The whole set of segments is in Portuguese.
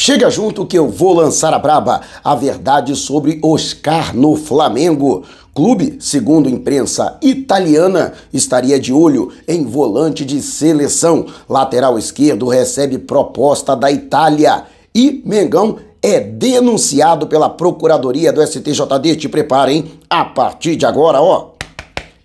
Chega junto que eu vou lançar a braba, a verdade sobre Oscar no Flamengo. Clube, segundo imprensa italiana, estaria de olho em volante de seleção. Lateral esquerdo recebe proposta da Itália. E Mengão é denunciado pela Procuradoria do STJD. Te preparem a partir de agora, ó.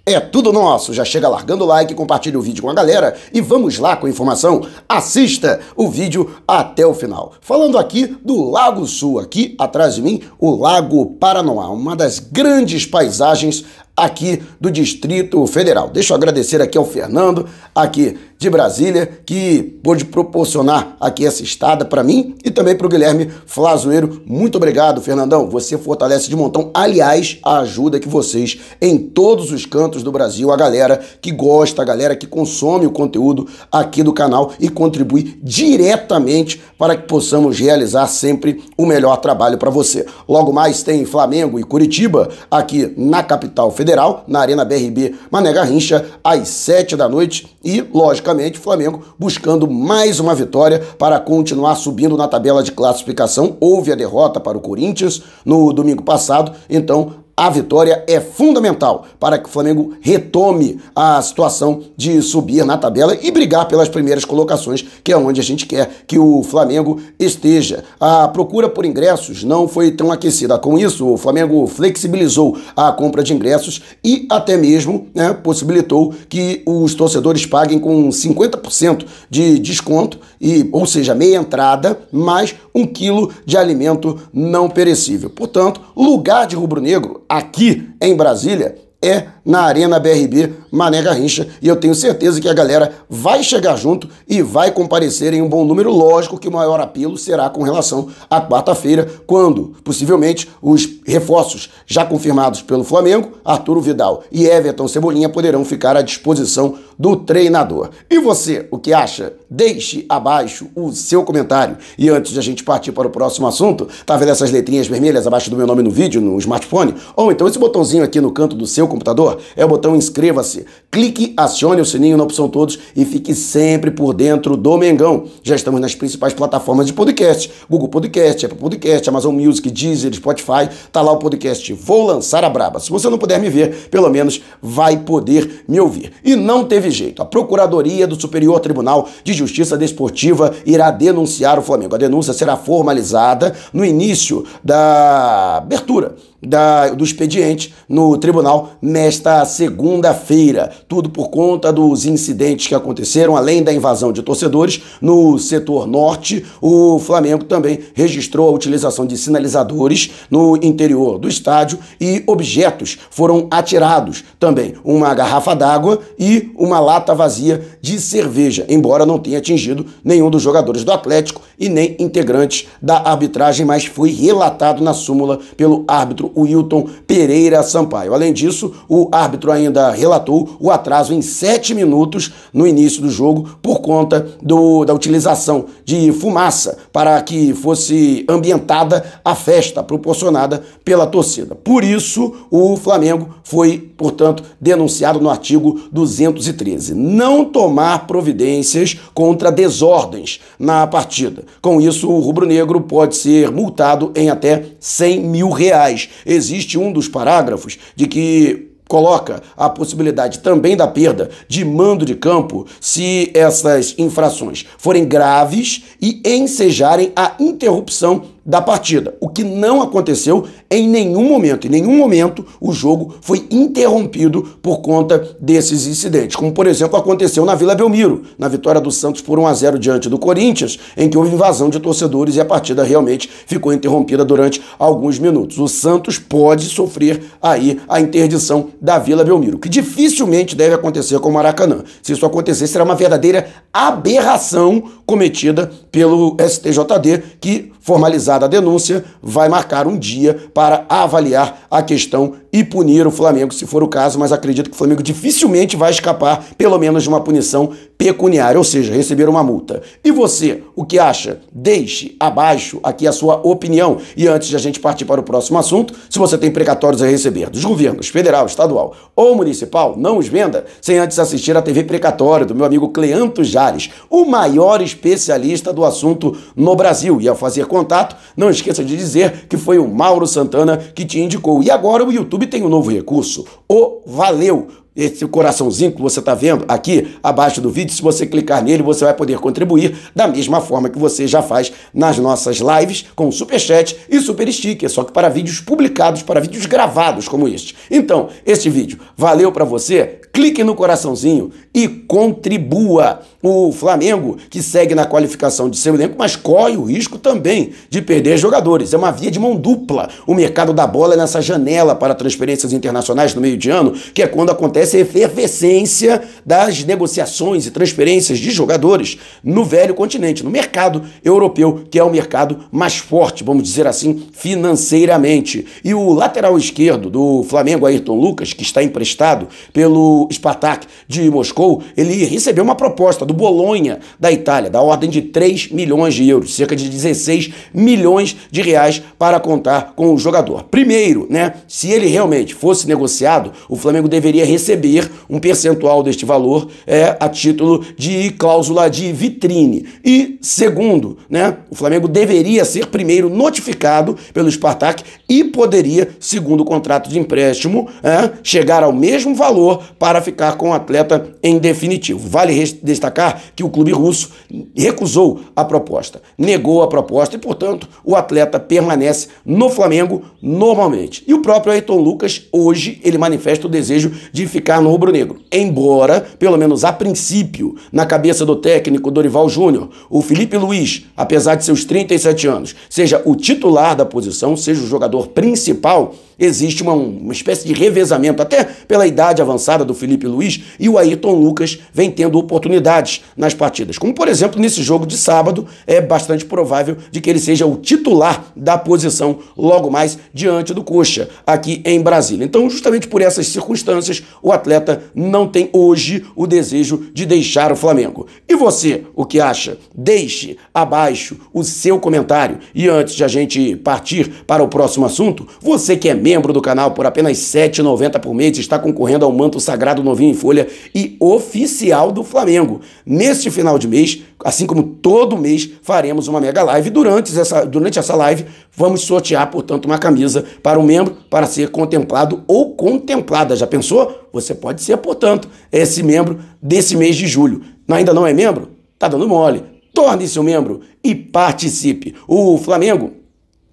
É tudo nosso. Já chega largando o like, compartilha o vídeo com a galera e vamos lá com a informação. Assista o vídeo até o final. Falando aqui do Lago Sul, aqui atrás de mim, o Lago Paranoá, uma das grandes paisagens aqui do Distrito Federal. Deixa eu agradecer aqui ao Fernando, aqui de Brasília, que pôde proporcionar aqui essa estada para mim e também para o Guilherme Flazoeiro. Muito obrigado, Fernandão. Você fortalece de montão. Aliás, a ajuda que vocês em todos os cantos do Brasil, a galera que gosta, a galera que consome o conteúdo aqui do canal e contribui diretamente para que possamos realizar sempre o melhor trabalho para você. Logo mais tem Flamengo e Curitiba aqui na capital federal Federal, na Arena BRB Mané Garrincha, às 7 da noite. E, logicamente, Flamengo buscando mais uma vitória para continuar subindo na tabela de classificação. Houve a derrota para o Corinthians no domingo passado, então a vitória é fundamental para que o Flamengo retome a situação de subir na tabela e brigar pelas primeiras colocações, que é onde a gente quer que o Flamengo esteja. A procura por ingressos não foi tão aquecida. Com isso, o Flamengo flexibilizou a compra de ingressos e até mesmo né, possibilitou que os torcedores paguem com 50% de desconto e, ou seja, meia entrada, mais um quilo de alimento não perecível. Portanto, lugar de rubro-negro aqui em Brasília é na Arena BRB Mané Garrincha e eu tenho certeza que a galera vai chegar junto e vai comparecer em um bom número. Lógico que o maior apelo será com relação à quarta-feira, quando possivelmente os reforços já confirmados pelo Flamengo, Arturo Vidal e Everton Cebolinha poderão ficar à disposição do treinador. E você, o que acha? Deixe abaixo o seu comentário. E antes de a gente partir para o próximo assunto, tá vendo essas letrinhas vermelhas abaixo do meu nome no vídeo, no smartphone? Ou então esse botãozinho aqui no canto do seu computador? É o botão inscreva-se. Clique, acione o sininho na opção todos e fique sempre por dentro do Mengão. Já estamos nas principais plataformas de podcast: Google Podcast, Apple Podcast, Amazon Music, Deezer, Spotify. Tá lá o podcast Vou Lançar a Braba. Se você não puder me ver, pelo menos vai poder me ouvir. E não teve teve jeito. A Procuradoria do Superior Tribunal de Justiça Desportiva irá denunciar o Flamengo. A denúncia será formalizada no início da abertura da, do expediente no tribunal nesta segunda-feira. Tudo por conta dos incidentes que aconteceram, além da invasão de torcedores no setor norte, o Flamengo também registrou a utilização de sinalizadores no interior do estádio e objetos foram atirados também, uma garrafa d'água e uma uma lata vazia de cerveja, embora não tenha atingido nenhum dos jogadores do Atlético e nem integrantes da arbitragem, mas foi relatado na súmula pelo árbitro Wilton Pereira Sampaio. Além disso, o árbitro ainda relatou o atraso em sete minutos no início do jogo por conta do, da utilização de fumaça para que fosse ambientada a festa proporcionada pela torcida. Por isso, o Flamengo foi, portanto, denunciado no artigo 230 13. Não tomar providências contra desordens na partida. Com isso, o rubro-negro pode ser multado em até 100 mil reais. Existe um dos parágrafos de que coloca a possibilidade também da perda de mando de campo se essas infrações forem graves e ensejarem a interrupção da partida, o que não aconteceu em nenhum momento, em nenhum momento, o jogo foi interrompido por conta desses incidentes, como por exemplo aconteceu na Vila Belmiro, na vitória do Santos por 1 a 0 diante do Corinthians, em que houve invasão de torcedores e a partida realmente ficou interrompida durante alguns minutos. O Santos pode sofrer aí a interdição da Vila Belmiro, que dificilmente deve acontecer com o Maracanã. Se isso acontecer, será uma verdadeira aberração cometida pelo STJD, que, formalizada a denúncia, vai marcar um dia para para avaliar a questão e punir o Flamengo, se for o caso, mas acredito que o Flamengo dificilmente vai escapar, pelo menos, de uma punição pecuniária, ou seja, receber uma multa. E você, o que acha? Deixe abaixo aqui a sua opinião. E antes de a gente partir para o próximo assunto, se você tem precatórios a receber dos governos federal, estadual ou municipal, não os venda sem antes assistir a TV Precatório do meu amigo Cleanto Jales, o maior especialista do assunto no Brasil. E ao fazer contato, não esqueça de dizer que foi o Mauro Santos. Santana que te indicou. E agora o YouTube tem um novo recurso, o Valeu esse coraçãozinho que você está vendo aqui abaixo do vídeo, se você clicar nele, você vai poder contribuir da mesma forma que você já faz nas nossas lives com super chat e super sticker, só que para vídeos publicados, para vídeos gravados como este. Então, este vídeo valeu para você? Clique no coraçãozinho e contribua o Flamengo, que segue na qualificação de seu elenco, mas corre o risco também de perder jogadores. É uma via de mão dupla. O mercado da bola é nessa janela para transferências internacionais no meio de ano, que é quando acontece a efervescência das negociações e transferências de jogadores no velho continente, no mercado europeu, que é o mercado mais forte, vamos dizer assim, financeiramente. E o lateral esquerdo do Flamengo, Ayrton Lucas, que está emprestado pelo Spartak de Moscou, ele recebeu uma proposta do do Bolonha, da Itália, da ordem de 3 milhões de euros, cerca de 16 milhões de reais para contar com o jogador. Primeiro, né, se ele realmente fosse negociado, o Flamengo deveria receber um percentual deste valor é, a título de cláusula de vitrine. E segundo, né, o Flamengo deveria ser primeiro notificado pelo Spartak e poderia, segundo o contrato de empréstimo, é, chegar ao mesmo valor para ficar com o atleta em definitivo. Vale destacar destacar que o clube russo recusou a proposta, negou a proposta e, portanto, o atleta permanece no Flamengo normalmente. E o próprio Ayrton Lucas, hoje, ele manifesta o desejo de ficar no rubro-negro. Embora, pelo menos a princípio, na cabeça do técnico Dorival Júnior, o Felipe Luiz, apesar de seus 37 anos, seja o titular da posição, seja o jogador principal existe uma, uma espécie de revezamento, até pela idade avançada do Felipe Luiz, e o Ayrton Lucas vem tendo oportunidades nas partidas. Como, por exemplo, nesse jogo de sábado, é bastante provável de que ele seja o titular da posição logo mais diante do Coxa, aqui em Brasília. Então, justamente por essas circunstâncias, o atleta não tem hoje o desejo de deixar o Flamengo. E você, o que acha? Deixe abaixo o seu comentário. E antes de a gente partir para o próximo assunto, você que é membro do canal por apenas R$ 7,90 por mês, está concorrendo ao manto sagrado novinho em folha e oficial do Flamengo. Neste final de mês, assim como todo mês, faremos uma mega live. Durante essa, durante essa live, vamos sortear, portanto, uma camisa para o membro para ser contemplado ou contemplada. Já pensou? Você pode ser, portanto, esse membro desse mês de julho. Ainda não é membro? Tá dando mole. Torne-se um membro e participe. O Flamengo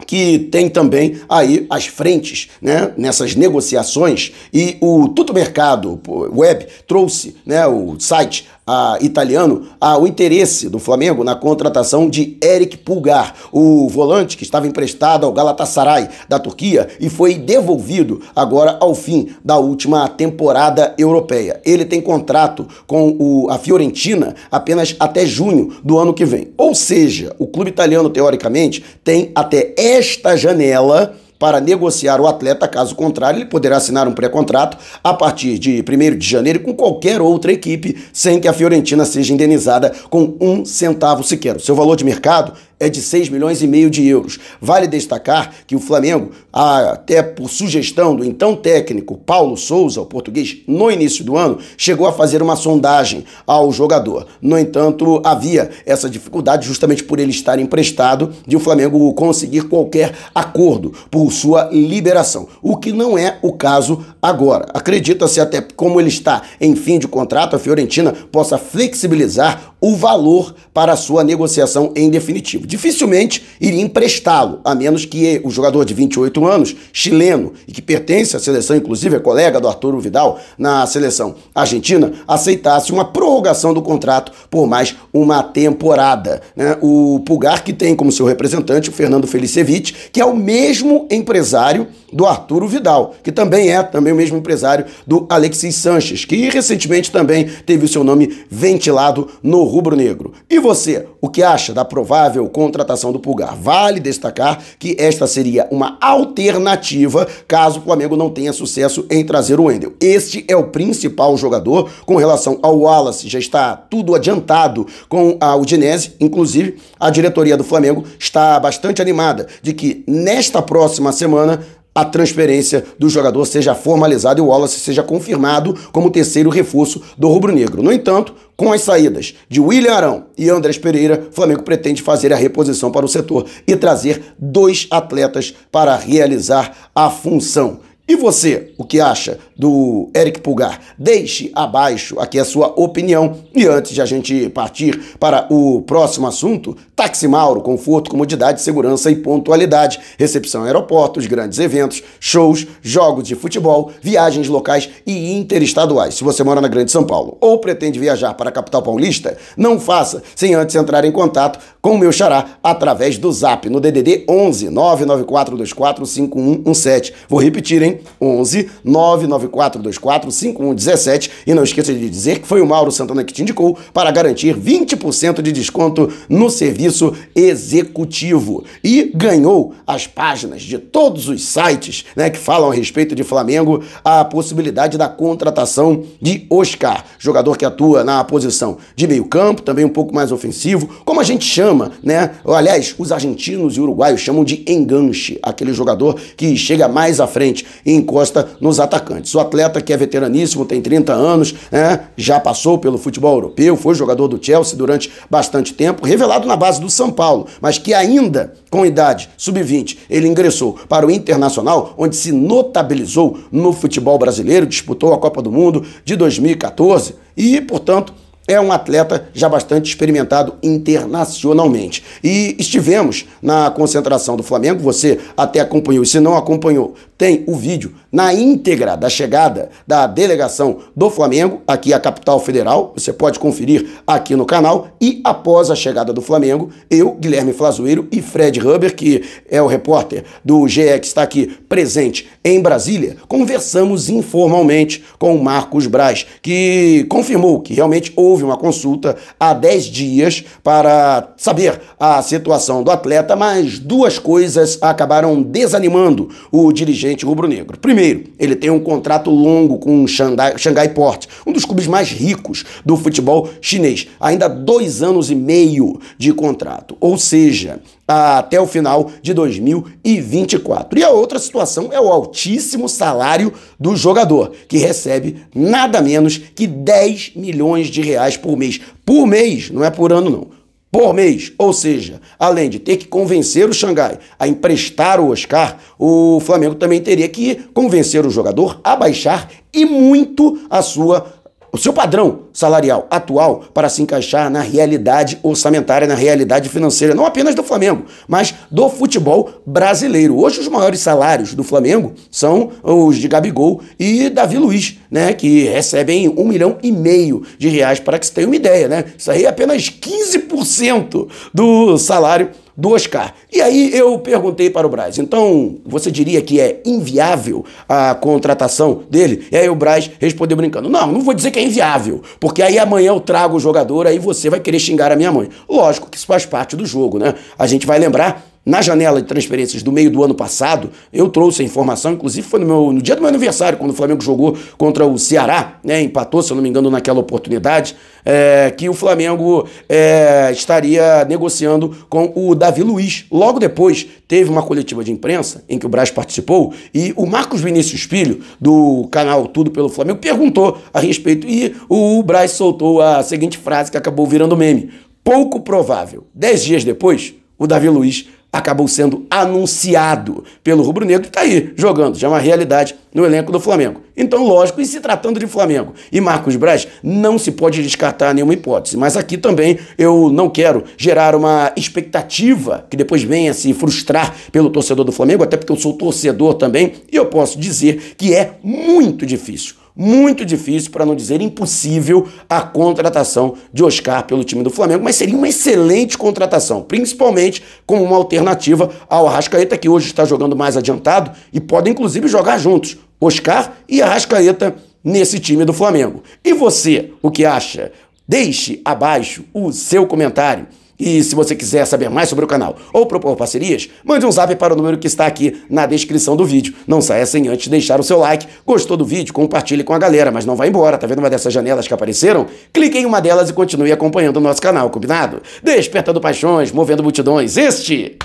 que tem também aí as frentes né, nessas negociações e o Tuto Mercado Web trouxe né, o site a, italiano ao interesse do Flamengo na contratação de Eric Pulgar, o volante que estava emprestado ao Galatasaray da Turquia e foi devolvido agora ao fim da última temporada europeia. Ele tem contrato com o, a Fiorentina apenas até junho do ano que vem. Ou seja, o clube italiano, teoricamente, tem até esta janela para negociar o atleta, caso contrário, ele poderá assinar um pré-contrato a partir de 1 de janeiro com qualquer outra equipe, sem que a Fiorentina seja indenizada com um centavo sequer. O seu valor de mercado é de 6 milhões e meio de euros. Vale destacar que o Flamengo, até por sugestão do então técnico Paulo Souza, o português, no início do ano, chegou a fazer uma sondagem ao jogador. No entanto, havia essa dificuldade justamente por ele estar emprestado de o Flamengo conseguir qualquer acordo por sua liberação, o que não é o caso agora. Acredita-se até como ele está em fim de contrato, a Fiorentina possa flexibilizar o valor para a sua negociação em definitivo dificilmente iria emprestá-lo, a menos que o jogador de 28 anos, chileno, e que pertence à seleção, inclusive é colega do Arturo Vidal na seleção argentina, aceitasse uma prorrogação do contrato por mais uma temporada. Né? O Pulgar, que tem como seu representante o Fernando Felicevich, que é o mesmo empresário do Arturo Vidal, que também é também o mesmo empresário do Alexis Sanches, que recentemente também teve o seu nome ventilado no rubro-negro. E você, o que acha da provável contratação do Pulgar. Vale destacar que esta seria uma alternativa caso o Flamengo não tenha sucesso em trazer o Wendel. Este é o principal jogador com relação ao Wallace, já está tudo adiantado com a Udinese, inclusive a diretoria do Flamengo está bastante animada de que nesta próxima semana a transferência do jogador seja formalizada e o Wallace seja confirmado como terceiro reforço do rubro-negro. No entanto, com as saídas de William Arão e Andrés Pereira, o Flamengo pretende fazer a reposição para o setor e trazer dois atletas para realizar a função. E você, o que acha do Eric Pulgar? Deixe abaixo aqui a sua opinião. E antes de a gente partir para o próximo assunto, Táxi Mauro, conforto, comodidade, segurança e pontualidade, recepção em aeroportos, grandes eventos, shows, jogos de futebol, viagens locais e interestaduais. Se você mora na Grande São Paulo ou pretende viajar para a capital paulista, não faça sem antes entrar em contato com o meu xará através do zap no DDD 11 994245117. Vou repetir, hein? 11 99424 5117 e não esqueça de dizer que foi o Mauro Santana que te indicou para garantir 20% de desconto no serviço executivo e ganhou as páginas de todos os sites né, que falam a respeito de Flamengo a possibilidade da contratação de Oscar, jogador que atua na posição de meio campo, também um pouco mais ofensivo, como a gente chama, né? Aliás, os argentinos e uruguaios chamam de enganche, aquele jogador que chega mais à frente e encosta nos atacantes. O atleta que é veteraníssimo, tem 30 anos, né, já passou pelo futebol europeu, foi jogador do Chelsea durante bastante tempo, revelado na base do São Paulo, mas que ainda com idade sub-20, ele ingressou para o Internacional, onde se notabilizou no futebol brasileiro, disputou a Copa do Mundo de 2014 e, portanto, é um atleta já bastante experimentado internacionalmente. E estivemos na concentração do Flamengo, você até acompanhou, e se não acompanhou, tem o vídeo na íntegra da chegada da delegação do Flamengo aqui à capital federal. Você pode conferir aqui no canal. E após a chegada do Flamengo, eu, Guilherme Flazoeiro e Fred Huber, que é o repórter do GE que está aqui presente em Brasília, conversamos informalmente com o Marcos Braz, que confirmou que realmente houve uma consulta há 10 dias para saber a situação do atleta, mas duas coisas acabaram desanimando o dirigente presidente rubro-negro. Primeiro, ele tem um contrato longo com o Shanghai, Port, um dos clubes mais ricos do futebol chinês. Ainda dois anos e meio de contrato, ou seja, até o final de 2024. E a outra situação é o altíssimo salário do jogador, que recebe nada menos que 10 milhões de reais por mês. Por mês, não é por ano não por mês. Ou seja, além de ter que convencer o Xangai a emprestar o Oscar, o Flamengo também teria que convencer o jogador a baixar e muito a sua o seu padrão salarial atual para se encaixar na realidade orçamentária, na realidade financeira, não apenas do Flamengo, mas do futebol brasileiro. Hoje os maiores salários do Flamengo são os de Gabigol e Davi Luiz, né, que recebem um milhão e meio de reais, para que você tenha uma ideia, né? Isso aí é apenas 15% do salário do Oscar. E aí eu perguntei para o Braz, então você diria que é inviável a contratação dele? E aí o Braz respondeu brincando, não, não vou dizer que é inviável, porque porque aí amanhã eu trago o jogador, aí você vai querer xingar a minha mãe. Lógico que isso faz parte do jogo, né? A gente vai lembrar na janela de transferências do meio do ano passado, eu trouxe a informação, inclusive foi no, meu, no dia do meu aniversário, quando o Flamengo jogou contra o Ceará, né, empatou, se eu não me engano, naquela oportunidade, é, que o Flamengo é, estaria negociando com o Davi Luiz. Logo depois, teve uma coletiva de imprensa em que o Braz participou e o Marcos Vinícius Filho, do canal Tudo pelo Flamengo, perguntou a respeito e o Braz soltou a seguinte frase que acabou virando meme. Pouco provável. Dez dias depois, o Davi Luiz acabou sendo anunciado pelo Rubro Negro e está aí jogando, já é uma realidade no elenco do Flamengo. Então, lógico, e se tratando de Flamengo e Marcos Braz, não se pode descartar nenhuma hipótese. Mas aqui também eu não quero gerar uma expectativa que depois venha se frustrar pelo torcedor do Flamengo, até porque eu sou torcedor também e eu posso dizer que é muito difícil muito difícil, para não dizer impossível, a contratação de Oscar pelo time do Flamengo, mas seria uma excelente contratação, principalmente como uma alternativa ao Arrascaeta, que hoje está jogando mais adiantado e podem inclusive jogar juntos, Oscar e Arrascaeta nesse time do Flamengo. E você, o que acha? Deixe abaixo o seu comentário. E se você quiser saber mais sobre o canal ou propor parcerias, mande um zap para o número que está aqui na descrição do vídeo. Não saia sem antes deixar o seu like. Gostou do vídeo? Compartilhe com a galera, mas não vá embora. Tá vendo uma dessas janelas que apareceram? Clique em uma delas e continue acompanhando o nosso canal, combinado? Despertando paixões, movendo multidões. Este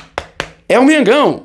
é o Mengão!